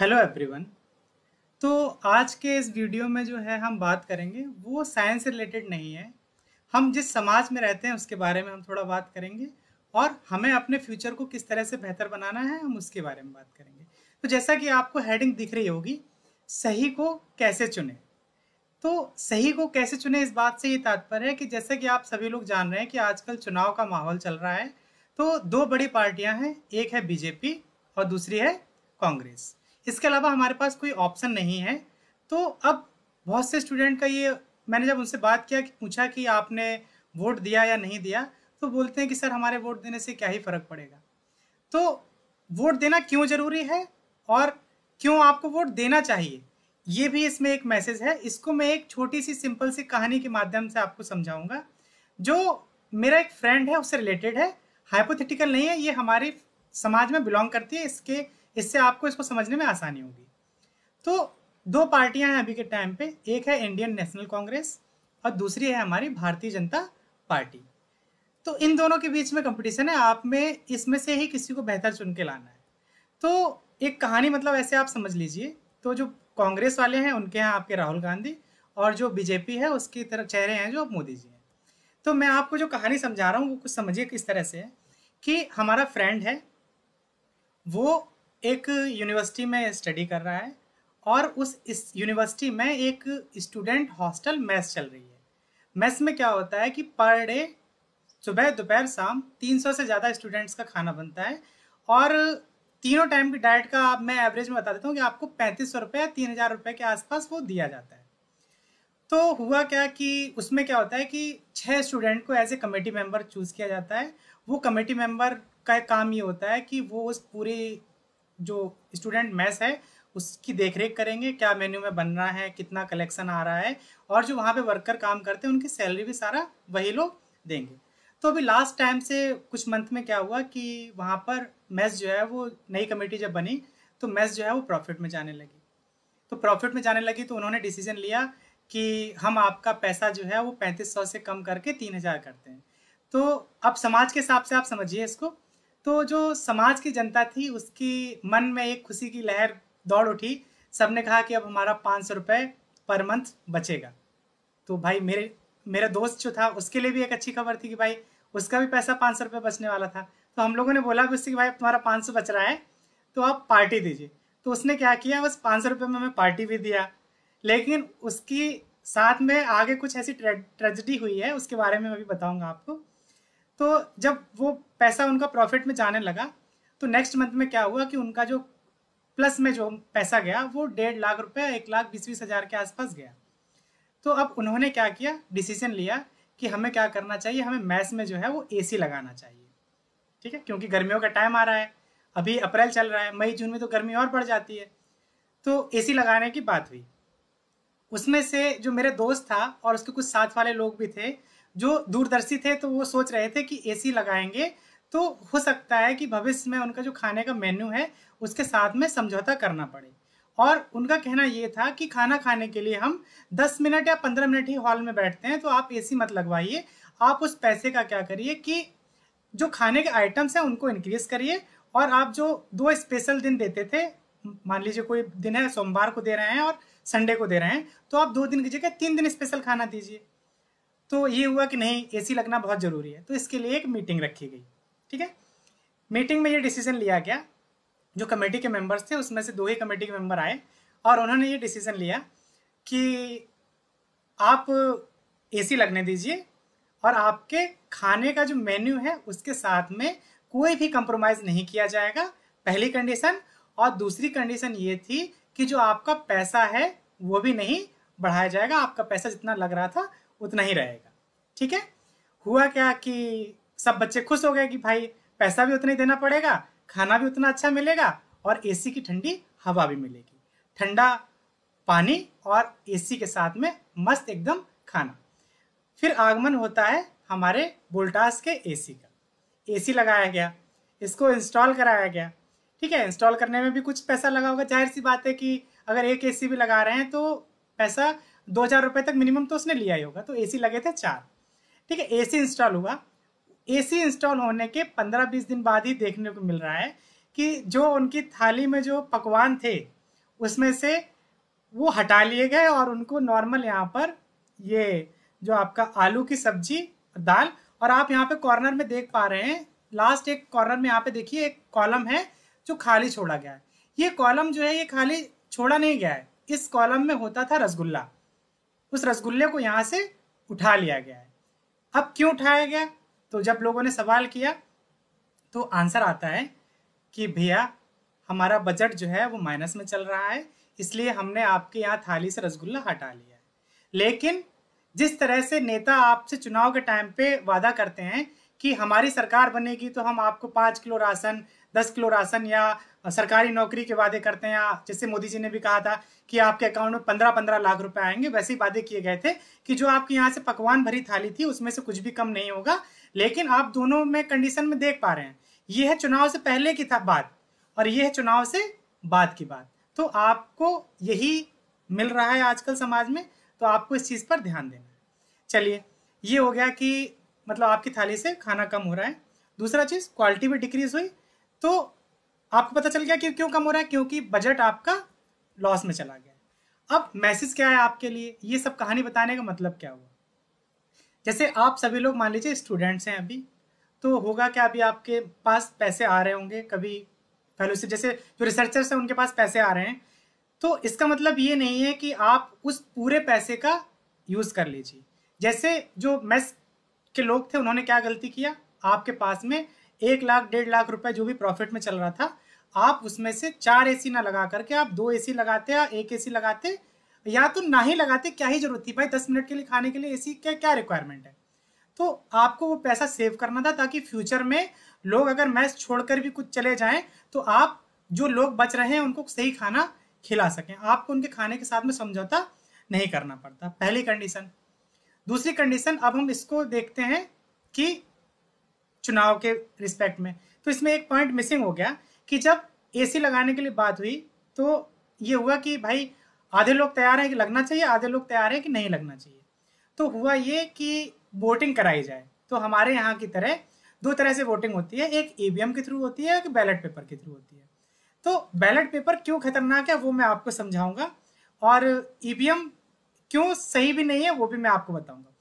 hello everyone तो आज के इस वीडियो में जो है हम बात करेंगे वो साइंस से रिलेटेड नहीं है हम जिस समाज में रहते हैं उसके बारे में हम थोड़ा बात करेंगे और हमें अपने फ्यूचर को किस तरह से बेहतर बनाना है हम उसके बारे में बात करेंगे तो जैसा कि आपको हेडिंग दिख रही होगी सही को कैसे चुने तो सही को कैसे चुने इस बात से ये तात्पर्य है कि जैसे कि आप सभी लोग जान रहे हैं कि आजकल चुनाव का माहौल चल रहा है तो दो बड़ी पार्टियां हैं एक है बीजेपी और दूसरी है कांग्रेस इसके अलावा हमारे पास कोई ऑप्शन नहीं है तो अब बहुत से स्टूडेंट का ये मैंने जब उनसे बात किया कि पूछा कि आपने वोट दिया या नहीं दिया तो बोलते हैं कि सर हमारे वोट देने से क्या ही फ़र्क पड़ेगा तो वोट देना क्यों ज़रूरी है और क्यों आपको वोट देना चाहिए ये भी इसमें एक मैसेज है इसको मैं एक छोटी सी सिंपल सी कहानी के माध्यम से आपको समझाऊंगा जो मेरा एक फ्रेंड है उससे रिलेटेड है हाइपोथेटिकल नहीं है ये हमारी समाज में बिलोंग करती है इसके इससे आपको इसको समझने में आसानी होगी तो दो पार्टियां हैं अभी के टाइम पे एक है इंडियन नेशनल कांग्रेस और दूसरी है हमारी भारतीय जनता पार्टी तो इन दोनों के बीच में कंपटीशन है आप में इसमें से ही किसी को बेहतर चुन के लाना है तो एक कहानी मतलब ऐसे आप समझ लीजिए तो जो कांग्रेस वाले हैं उनके हैं आपके राहुल गांधी और जो बीजेपी है उसकी तरफ चेहरे हैं जो मोदी जी हैं तो मैं आपको जो कहानी समझा रहा हूँ वो कुछ समझिए किस तरह से है कि हमारा फ्रेंड है वो एक यूनिवर्सिटी में स्टडी कर रहा है और उस इस यूनिवर्सिटी में एक स्टूडेंट हॉस्टल मैस चल रही है मैस में क्या होता है कि पर डे सुबह दोपहर शाम 300 से ज़्यादा स्टूडेंट्स का खाना बनता है और तीनों टाइम की डाइट का आप मैं एवरेज में बता देता हूँ कि आपको पैंतीस सौ रुपये या तीन हज़ार रुपये के आसपास वो दिया जाता है तो हुआ क्या कि उसमें क्या होता है कि छः स्टूडेंट को as a committee member choose किया जाता है वो कमेटी मेम्बर का काम ये होता है कि वो उस पूरी जो स्टूडेंट मैस है उसकी देखरेख करेंगे क्या मेन्यू में बन रहा है कितना कलेक्शन आ रहा है और जो वहाँ पे वर्कर काम करते हैं उनकी सैलरी भी सारा वही लोग देंगे तो अभी लास्ट टाइम से कुछ मंथ में क्या हुआ कि वहाँ पर मैस जो है वो नई कमेटी जब बनी तो मैस जो है वो प्रॉफिट में जाने लगी तो प्रॉफिट में जाने लगी तो उन्होंने डिसीजन लिया कि हम आपका पैसा जो है वो पैंतीस सौ से कम करके तीन हज़ार करते हैं तो अब समाज के हिसाब से आप समझिए इसको तो जो समाज की जनता थी उसकी मन में एक खुशी की लहर दौड़ उठी सबने कहा कि अब हमारा पाँच सौ रुपये पर मंथ बचेगा तो भाई मेरे मेरा दोस्त जो था उसके लिए भी एक अच्छी खबर थी कि भाई उसका भी पैसा पाँच सौ रुपये बचने वाला था तो हम लोगों ने बोला कि उससे कि भाई तुम्हारा पाँच सौ बच रहा है तो आप पार्टी दीजिए तो उसने क्या किया बस पाँच सौ रुपये में हमें पार्टी भी दिया लेकिन उसकी साथ में आगे कुछ ऐसी ट्रेजिडी हुई है उसके बारे में मैं भी बताऊँगा आपको तो जब वो पैसा उनका प्रॉफिट में जाने लगा तो नेक्स्ट मंथ में क्या हुआ कि उनका जो प्लस में जो पैसा गया वो डेढ़ लाख रुपए एक लाख बीस बीस हज़ार के आसपास गया तो अब उन्होंने क्या किया डिसीजन लिया कि हमें क्या करना चाहिए हमें मैथ्स में जो है वो ए लगाना चाहिए ठीक है क्योंकि गर्मियों का टाइम आ रहा है अभी अप्रैल चल रहा है मई जून में तो गर्मी और बढ़ जाती है तो ए लगाने की बात हुई उसमें से जो मेरे दोस्त था और उसके कुछ साथ वाले लोग भी थे जो दूरदर्शी थे तो वो सोच रहे थे कि एसी लगाएंगे तो हो सकता है कि भविष्य में उनका जो खाने का मेन्यू है उसके साथ में समझौता करना पड़े और उनका कहना ये था कि खाना खाने के लिए हम 10 मिनट या 15 मिनट ही हॉल में बैठते हैं तो आप एसी मत लगवाइए आप उस पैसे का क्या करिए कि जो खाने के आइटम्स हैं उनको इंक्रीज करिए और आप जो दो स्पेशल दिन देते थे मान लीजिए कोई दिन है सोमवार को दे रहे हैं और संडे को दे रहे हैं तो आप दो दिन की जगह तीन दिन स्पेशल खाना दीजिए तो ये हुआ कि नहीं एसी लगना बहुत ज़रूरी है तो इसके लिए एक मीटिंग रखी गई ठीक है मीटिंग में ये डिसीजन लिया गया जो कमेटी के मेंबर्स थे उसमें से दो ही कमेटी के मेंबर आए और उन्होंने ये डिसीजन लिया कि आप एसी लगने दीजिए और आपके खाने का जो मेन्यू है उसके साथ में कोई भी कंप्रोमाइज़ नहीं किया जाएगा पहली कंडीशन और दूसरी कंडीशन ये थी कि जो आपका पैसा है वो भी नहीं बढ़ाया जाएगा आपका पैसा जितना लग रहा था उतना ही रहेगा ठीक है हुआ क्या कि सब बच्चे खुश हो गए कि भाई पैसा भी उतना ही देना पड़ेगा खाना भी उतना अच्छा मिलेगा और एसी की ठंडी हवा भी मिलेगी ठंडा पानी और एसी के साथ में मस्त एकदम खाना फिर आगमन होता है हमारे बोल्टास के एसी का एसी लगाया गया इसको इंस्टॉल कराया गया ठीक है इंस्टॉल करने में भी कुछ पैसा लगा होगा जाहिर सी बात है कि अगर एक एसी भी लगा रहे हैं तो पैसा दो हज़ार रुपये तक मिनिमम तो उसने लिया ही होगा तो एसी लगे थे चार ठीक है एसी इंस्टॉल हुआ एसी इंस्टॉल होने के पंद्रह बीस दिन बाद ही देखने को मिल रहा है कि जो उनकी थाली में जो पकवान थे उसमें से वो हटा लिए गए और उनको नॉर्मल यहाँ पर ये जो आपका आलू की सब्जी दाल और आप यहाँ पे कॉर्नर में देख पा रहे हैं लास्ट एक कॉर्नर में यहाँ पे देखिए एक कॉलम है जो खाली छोड़ा गया है ये कॉलम जो है ये खाली छोड़ा नहीं गया है इस कॉलम में होता था रसगुल्ला उस रसगुल्ले को यहाँ से उठा लिया गया है अब क्यों उठाया गया तो जब लोगों ने सवाल किया तो आंसर आता है कि भैया हमारा बजट जो है वो माइनस में चल रहा है इसलिए हमने आपके यहाँ थाली से रसगुल्ला हटा लिया है लेकिन जिस तरह से नेता आपसे चुनाव के टाइम पे वादा करते हैं कि हमारी सरकार बनेगी तो हम आपको पाँच किलो राशन दस किलो राशन या सरकारी नौकरी के वादे करते हैं जैसे मोदी जी ने भी कहा था कि आपके अकाउंट में पंद्रह पंद्रह लाख रुपए आएंगे वैसे ही वादे किए गए थे कि जो आपके यहाँ से पकवान भरी थाली थी उसमें से कुछ भी कम नहीं होगा लेकिन आप दोनों में कंडीशन में देख पा रहे हैं ये है चुनाव से पहले की था बात और ये है चुनाव से बाद की बात तो आपको यही मिल रहा है आजकल समाज में तो आपको इस चीज़ पर ध्यान देना चलिए ये हो गया कि मतलब आपकी थाली से खाना कम हो रहा है दूसरा चीज़ क्वालिटी भी डिक्रीज हुई तो आपको पता चल गया कि क्यों कम हो रहा है क्योंकि बजट आपका लॉस में चला गया अब मैसेज क्या है आपके लिए ये सब कहानी बताने का मतलब क्या हुआ जैसे आप सभी लोग मान लीजिए स्टूडेंट्स हैं अभी तो होगा क्या अभी आपके पास पैसे आ रहे होंगे कभी फेलोशिप जैसे जो रिसर्चर्स हैं उनके पास पैसे आ रहे हैं तो इसका मतलब ये नहीं है कि आप उस पूरे पैसे का यूज़ कर लीजिए जैसे जो मैं के लोग थे उन्होंने क्या गलती किया आपके पास में एक लाख डेढ़ लाख रुपए जो भी प्रॉफिट में चल रहा था आप उसमें से चार एसी ना लगा करके आप दो एसी लगाते या एक एसी लगाते या तो ना ही लगाते क्या ही जरूरत थी भाई दस मिनट के लिए खाने के लिए एसी क्या क्या रिक्वायरमेंट है तो आपको वो पैसा सेव करना था ताकि फ्यूचर में लोग अगर मैच छोड़कर भी कुछ चले जाएं तो आप जो लोग बच रहे हैं उनको सही खाना खिला सकें आपको उनके खाने के साथ में समझौता नहीं करना पड़ता पहली कंडीशन दूसरी कंडीशन अब हम इसको देखते हैं कि चुनाव के रिस्पेक्ट में तो इसमें एक पॉइंट मिसिंग हो गया कि जब एसी लगाने के लिए बात हुई तो ये हुआ कि भाई आधे लोग तैयार हैं कि लगना चाहिए आधे लोग तैयार हैं कि नहीं लगना चाहिए तो हुआ ये कि वोटिंग कराई जाए तो हमारे यहाँ की तरह दो तरह से वोटिंग होती है एक ई के थ्रू होती है एक बैलेट पेपर के थ्रू होती है तो बैलेट पेपर क्यों खतरनाक है वो मैं आपको समझाऊंगा और ई e क्यों सही भी नहीं है वो भी मैं आपको बताऊंगा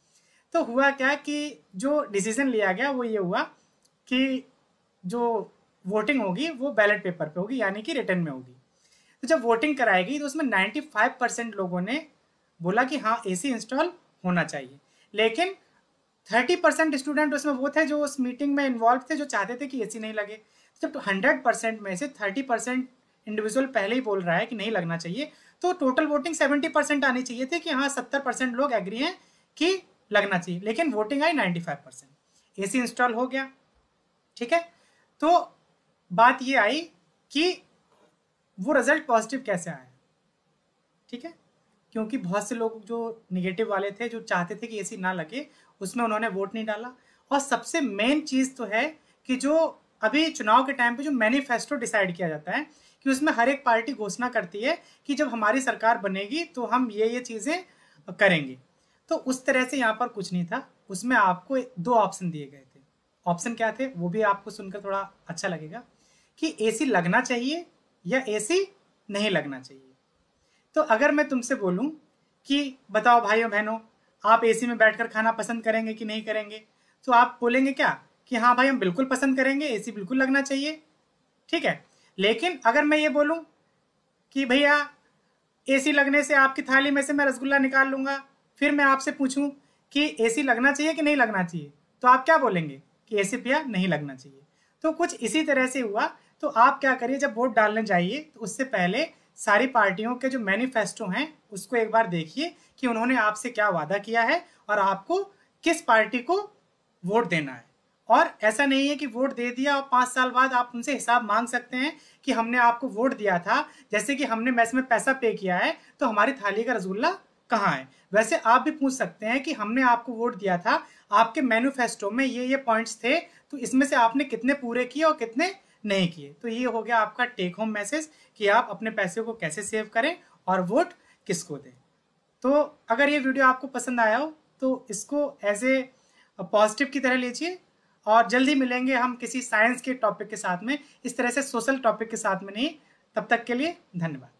तो हुआ क्या कि जो डिसीजन लिया गया वो ये हुआ कि जो वोटिंग होगी वो बैलेट पेपर पे होगी यानी कि रिटर्न में होगी तो जब वोटिंग कराई गई तो उसमें 95 परसेंट लोगों ने बोला कि हाँ एसी इंस्टॉल होना चाहिए लेकिन 30 परसेंट स्टूडेंट उसमें वो थे जो उस मीटिंग में इन्वॉल्व थे जो चाहते थे कि एसी नहीं लगे जब तो 100 परसेंट में से 30 परसेंट इंडिविजुअल पहले ही बोल रहा है कि नहीं लगना चाहिए तो टोटल वोटिंग सेवेंटी परसेंट आनी चाहिए थी कि हाँ सत्तर परसेंट लोग एग्री हैं कि लगना चाहिए लेकिन वोटिंग आई ninety five percent A install हो गया ठीक है तो बात ये आई कि वो रिजल्ट पॉजिटिव कैसे आया ठीक है क्योंकि बहुत से लोग जो निगेटिव वाले थे जो चाहते थे कि ए ना लगे उसमें उन्होंने वोट नहीं डाला और सबसे मेन चीज़ तो है कि जो अभी चुनाव के टाइम पे जो मैनिफेस्टो डिसाइड किया जाता है कि उसमें हर एक पार्टी घोषणा करती है कि जब हमारी सरकार बनेगी तो हम ये ये चीज़ें करेंगे तो उस तरह से यहाँ पर कुछ नहीं था उसमें आपको दो ऑप्शन दिए गए थे ऑप्शन क्या थे वो भी आपको सुनकर थोड़ा अच्छा लगेगा कि एसी लगना चाहिए या एसी नहीं लगना चाहिए तो अगर मैं तुमसे बोलूं कि बताओ भाइयों बहनों आप एसी में बैठकर खाना पसंद करेंगे कि नहीं करेंगे तो आप बोलेंगे क्या कि हाँ भाई हम बिल्कुल पसंद करेंगे ए बिल्कुल लगना चाहिए ठीक है लेकिन अगर मैं ये बोलूँ कि भैया एसी लगने से आपकी थाली में से मैं रसगुल्ला निकाल लूँगा फिर मैं आपसे पूछूँ कि एसी लगना चाहिए कि नहीं लगना चाहिए तो आप क्या बोलेंगे कि एसी भैया नहीं लगना चाहिए तो कुछ इसी तरह से हुआ तो आप क्या करिए जब वोट डालने जाइए तो उससे पहले सारी पार्टियों के जो मैनिफेस्टो हैं उसको एक बार देखिए कि उन्होंने आपसे क्या वादा किया है और आपको किस पार्टी को वोट देना है और ऐसा नहीं है कि वोट दे दिया और पाँच साल बाद आप उनसे हिसाब मांग सकते हैं कि हमने आपको वोट दिया था जैसे कि हमने मैस में पैसा पे किया है तो हमारी थाली का रसगुल्ला कहाँ है वैसे आप भी पूछ सकते हैं कि हमने आपको वोट दिया था आपके मैनिफेस्टो में ये ये पॉइंट्स थे तो इसमें से आपने कितने पूरे किए और कितने नहीं किए तो ये हो गया आपका टेक होम मैसेज कि आप अपने पैसे को कैसे सेव करें और वोट किसको दें तो अगर ये वीडियो आपको पसंद आया हो तो इसको एज ए पॉजिटिव की तरह लीजिए और जल्दी मिलेंगे हम किसी साइंस के टॉपिक के साथ में इस तरह से सोशल टॉपिक के साथ में नहीं तब तक के लिए धन्यवाद